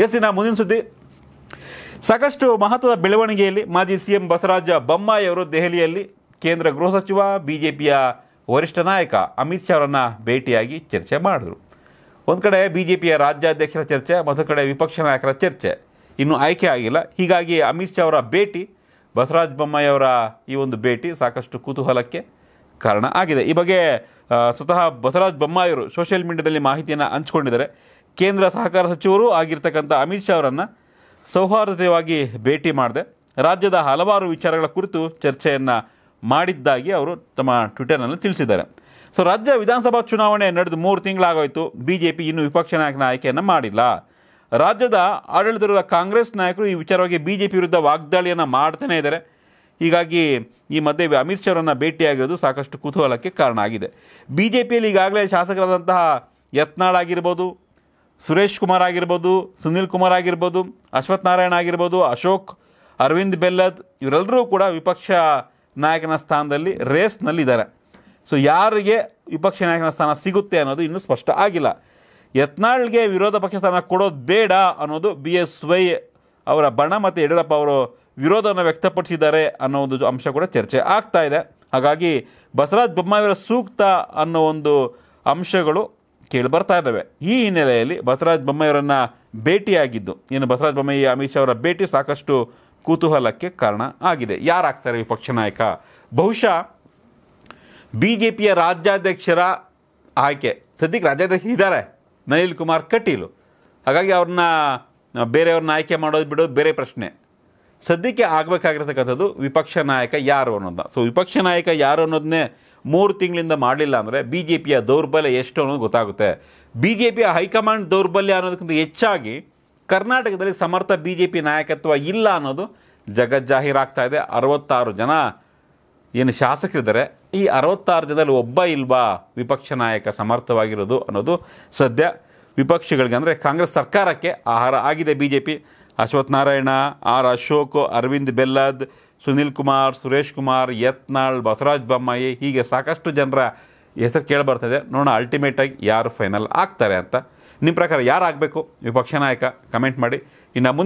S ನಾ ಮುಂದಿನ ಸುದ್ದಿ ಸಾಕಷ್ಟು ಮಹತ್ವದ ಬೆಳವಣಿಗೆಯಲ್ಲಿ ಮಾಜಿ ಸಿಎಂ ಬಸವರಾಜ ಬೊಮ್ಮಾಯಿ ಅವರು ದೆಹಲಿಯಲ್ಲಿ ಕೇಂದ್ರ ಗೃಹ ಸಚಿವ ಬಿಜೆಪಿಯ ವರಿಷ್ಠ ನಾಯಕ ಅಮಿತ್ ಶಾ ಅವರನ್ನು ಭೇಟಿಯಾಗಿ ಚರ್ಚೆ ಮಾಡಿದರು ಒಂದು ಕಡೆ ಬಿ ಜೆ ಪಿಯ ರಾಜ್ಯಾಧ್ಯಕ್ಷರ ಚರ್ಚೆ ಮತ್ತೊಂದು ಕಡೆ ವಿಪಕ್ಷ ನಾಯಕರ ಚರ್ಚೆ ಇನ್ನೂ ಆಯ್ಕೆ ಆಗಿಲ್ಲ ಹೀಗಾಗಿ ಅಮಿತ್ ಶಾ ಅವರ ಭೇಟಿ ಬಸವರಾಜ ಬೊಮ್ಮಾಯಿ ಅವರ ಈ ಒಂದು ಭೇಟಿ ಸಾಕಷ್ಟು ಕುತೂಹಲಕ್ಕೆ ಕಾರಣ ಆಗಿದೆ ಈ ಬಗ್ಗೆ ಸ್ವತಃ ಬಸವರಾಜ ಬೊಮ್ಮಾಯಿಯವರು ಸೋಷಿಯಲ್ ಮೀಡಿಯಾದಲ್ಲಿ ಮಾಹಿತಿಯನ್ನು ಹಂಚ್ಕೊಂಡಿದ್ದಾರೆ ಕೇಂದ್ರ ಸಹಕಾರ ಸಚಿವರು ಆಗಿರ್ತಕ್ಕಂಥ ಅಮಿತ್ ಶಾ ಅವರನ್ನು ಸೌಹಾರ್ದತೆಯಾಗಿ ಭೇಟಿ ಮಾಡಿದೆ ರಾಜ್ಯದ ಹಲವಾರು ವಿಚಾರಗಳ ಕುರಿತು ಚರ್ಚೆಯನ್ನು ಮಾಡಿದ್ದಾಗಿ ಅವರು ತಮ್ಮ ಟ್ವಿಟರ್ನಲ್ಲಿ ತಿಳಿಸಿದ್ದಾರೆ ಸೊ ರಾಜ್ಯ ವಿಧಾನಸಭಾ ಚುನಾವಣೆ ನಡೆದು ಮೂರು ತಿಂಗಳಾಗೋಯಿತು ಬಿ ಜೆ ಪಿ ಇನ್ನೂ ವಿಪಕ್ಷ ನಾಯಕನ ಆಯ್ಕೆಯನ್ನು ಮಾಡಿಲ್ಲ ರಾಜ್ಯದ ಆಡಳಿತದ ಕಾಂಗ್ರೆಸ್ ನಾಯಕರು ಈ ವಿಚಾರವಾಗಿ ಬಿ ಜೆ ಪಿ ವಿರುದ್ಧ ವಾಗ್ದಾಳಿಯನ್ನು ಮಾಡ್ತಾನೇ ಇದ್ದಾರೆ ಹೀಗಾಗಿ ಈ ಮಧ್ಯೆ ಅಮಿತ್ ಶಾ ಅವರನ್ನು ಭೇಟಿಯಾಗಿರೋದು ಸಾಕಷ್ಟು ಕುತೂಹಲಕ್ಕೆ ಕಾರಣ ಆಗಿದೆ ಬಿ ಜೆ ಪಿಯಲ್ಲಿ ಈಗಾಗಲೇ ಶಾಸಕರಾದಂತಹ ಯತ್ನಾಳ್ ಆಗಿರ್ಬೋದು ಸುರೇಶ್ ಕುಮಾರ್ ಆಗಿರ್ಬೋದು ಸುನಿಲ್ ಕುಮಾರ್ ಆಗಿರ್ಬೋದು ಅಶ್ವಥ್ ನಾರಾಯಣ ಆಗಿರ್ಬೋದು ಅಶೋಕ್ ಅರವಿಂದ್ ಬೆಲ್ಲದ್ ಇವರೆಲ್ಲರೂ ಕೂಡ ವಿಪಕ್ಷ ನಾಯಕನ ಸ್ಥಾನದಲ್ಲಿ ರೇಸ್ನಲ್ಲಿದ್ದಾರೆ ಸೊ ಯಾರಿಗೆ ವಿಪಕ್ಷ ನಾಯಕನ ಸ್ಥಾನ ಸಿಗುತ್ತೆ ಅನ್ನೋದು ಇನ್ನೂ ಸ್ಪಷ್ಟ ಆಗಿಲ್ಲ ಯತ್ನಾಳ್ಗೆ ವಿರೋಧ ಪಕ್ಷ ಸ್ಥಾನ ಕೊಡೋದು ಬೇಡ ಅನ್ನೋದು ಬಿ ಎಸ್ ವೈ ಅವರ ಬಣ ಮತ್ತು ಯಡಿಯೂರಪ್ಪ ಅವರು ವಿರೋಧವನ್ನು ವ್ಯಕ್ತಪಡಿಸಿದ್ದಾರೆ ಅನ್ನೋ ಒಂದು ಅಂಶ ಕೂಡ ಚರ್ಚೆ ಆಗ್ತಾ ಇದೆ ಹಾಗಾಗಿ ಬಸವರಾಜ ಬೊಮ್ಮಾಯಿಯವರ ಸೂಕ್ತ ಅನ್ನೋ ಒಂದು ಅಂಶಗಳು ಕೇಳಿ ಬರ್ತಾ ಇದ್ದಾವೆ ಈ ಹಿನ್ನೆಲೆಯಲ್ಲಿ ಬಸವರಾಜ ಬೊಮ್ಮಾಯಿಯವರನ್ನ ಭೇಟಿಯಾಗಿದ್ದು ಇನ್ನು ಬಸವರಾಜ ಬೊಮ್ಮಾಯಿ ಅಮಿತ್ ಶಾ ಅವರ ಭೇಟಿ ಸಾಕಷ್ಟು ಕುತೂಹಲಕ್ಕೆ ಕಾರಣ ಆಗಿದೆ ಯಾರಾಗ್ತಾರೆ ವಿಪಕ್ಷ ನಾಯಕ ಬಹುಶಃ ಬಿ ಜೆ ಪಿಯ ರಾಜ್ಯಾಧ್ಯಕ್ಷರ ಆಯ್ಕೆ ಸದ್ಯಕ್ಕೆ ರಾಜ್ಯಾಧ್ಯಕ್ಷ ಇದ್ದಾರೆ ನಳಿನ್ ಕುಮಾರ್ ಕಟೀಲು ಹಾಗಾಗಿ ಅವ್ರನ್ನ ಬೇರೆಯವ್ರನ್ನ ಆಯ್ಕೆ ಮಾಡೋದು ಬಿಡೋದು ಬೇರೆ ಪ್ರಶ್ನೆ ಸದ್ಯಕ್ಕೆ ಆಗಬೇಕಾಗಿರ್ತಕ್ಕಂಥದ್ದು ವಿಪಕ್ಷ ನಾಯಕ ಯಾರು ಅನ್ನೋದನ್ನ ಸೊ ವಿಪಕ್ಷ ನಾಯಕ ಯಾರು ಅನ್ನೋದನ್ನೇ ಮೂರು ತಿಂಗಳಿಂದ ಮಾಡಲಿಲ್ಲ ಅಂದರೆ ಬಿ ಜೆ ಪಿಯ ದೌರ್ಬಲ್ಯ ಎಷ್ಟು ಅನ್ನೋದು ಗೊತ್ತಾಗುತ್ತೆ ಬಿ ಜೆ ಪಿಯ ಹೈಕಮಾಂಡ್ ದೌರ್ಬಲ್ಯ ಅನ್ನೋದಕ್ಕಿಂತ ಹೆಚ್ಚಾಗಿ ಕರ್ನಾಟಕದಲ್ಲಿ ಸಮರ್ಥ ಬಿ ಜೆ ಪಿ ನಾಯಕತ್ವ ಇಲ್ಲ ಅನ್ನೋದು ಜಗಜ್ಜಾಹೀರಾಗ್ತಾ ಇದೆ ಅರವತ್ತಾರು ಜನ ಏನು ಶಾಸಕರಿದ್ದಾರೆ ಈ ಅರವತ್ತಾರು ಜನದಲ್ಲಿ ಒಬ್ಬ ಇಲ್ವಾ ವಿಪಕ್ಷ ನಾಯಕ ಸಮರ್ಥವಾಗಿರೋದು ಅನ್ನೋದು ಸದ್ಯ ವಿಪಕ್ಷಗಳಿಗೆ ಅಂದರೆ ಕಾಂಗ್ರೆಸ್ ಸರ್ಕಾರಕ್ಕೆ ಆಹಾರ ಆಗಿದೆ B J P Ashwathnarayan R Ashok Arvind Bellad Sunil Kumar Suresh Kumar Yatnal Basavaraj Bommai ಹೀಗೆ ಸಾಕಷ್ಟು ಜನರ ಹೆಸರು ಕೇಳಿ ನೋಡೋಣ ಅಲ್ಟಿಮೇಟಾಗಿ ಯಾರು ಫೈನಲ್ ಆಗ್ತಾರೆ ಅಂತ ನಿಮ್ಮ ಪ್ರಕಾರ ಯಾರು ಆಗಬೇಕು ವಿಪಕ್ಷ ನಾಯಕ ಕಮೆಂಟ್ ಮಾಡಿ ಇನ್ನು ಮುಂದೆ